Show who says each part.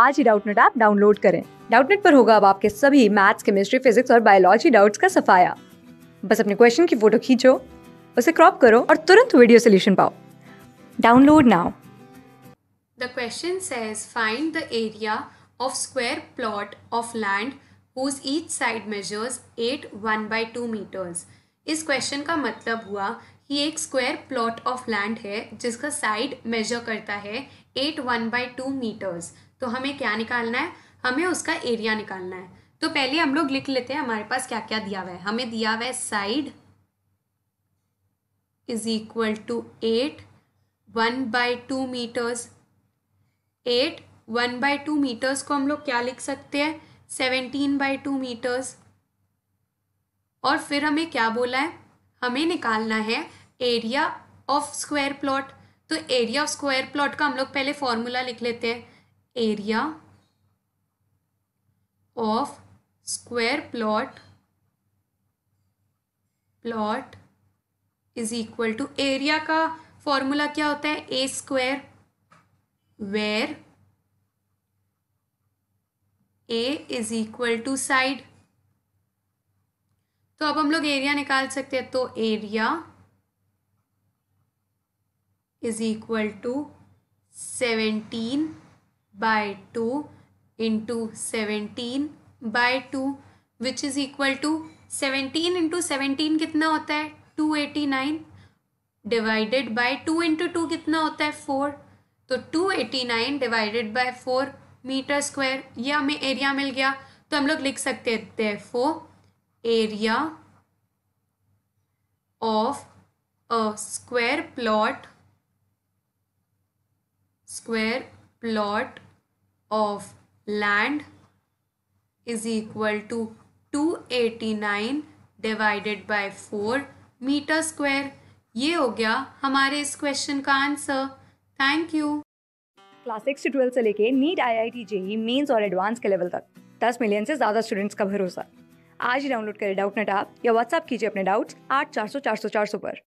Speaker 1: आज ही Doubtnut app download करें डाउटनेट पर होगा अब आपके सभी मैथ्स केमिस्ट्री फिजिक्स और बायोलॉजी डाउट्स का सफाया बस अपने क्वेश्चन की फोटो खींचो उसे क्रॉप करो और तुरंत वीडियो सोल्यूशन पाओ download now
Speaker 2: the question says find the area of square plot of land whose each side measures eight one by two metres इस क्वेश्चन का मतलब हुआ ये एक स्क्वायर प्लॉट ऑफ लैंड है जिसका साइड मेजर करता है eight one by two metres तो हमें क्या निकालना है हमें उसका एरिया निकालना है तो पहले हम लोग लिख लेते हैं हमारे पास क्या क्या दिया हुआ है हमें दिया हुआ है side is equal to eight one by two metres eight one by two metres को हम लोग क्या लिख सकते हैं सेवेंटीन बाई टू मीटर्स और फिर हमें क्या बोला है हमें निकालना है एरिया ऑफ स्क्वायर प्लॉट तो एरिया ऑफ स्क्वायर प्लॉट का हम लोग पहले फॉर्मूला लिख लेते हैं area of square plot plot is equal to area का फॉर्मूला क्या होता है A square where A is equal to side तो अब हम लोग एरिया निकाल सकते हैं तो area is equal to seventeen by two into seventeen by two which is equal to seventeen into seventeen कितना होता है two eighty nine divided by two into two कितना होता है फोर तो two eighty nine divided by four metre square ये हमें area मिल गया तो हम लोग लिख सकते हैं therefore area of a square plot square plot of land is equal to 289 divided by 4 metre square ये हो गया हमारे इस क्वेश्चन का answer thank you class six से ट्वेल्थ से लेके NEET I I
Speaker 1: T JEE mains और एडवांस के लेवल तक दस मिलियन से ज़्यादा स्टूडेंट्स का भरोसा आज ही डाउनलोड करें डाउट नेट आप या व्हाट्सअप कीजिए अपने डाउट्स आठ चार सौ चार सौ चार सौ पर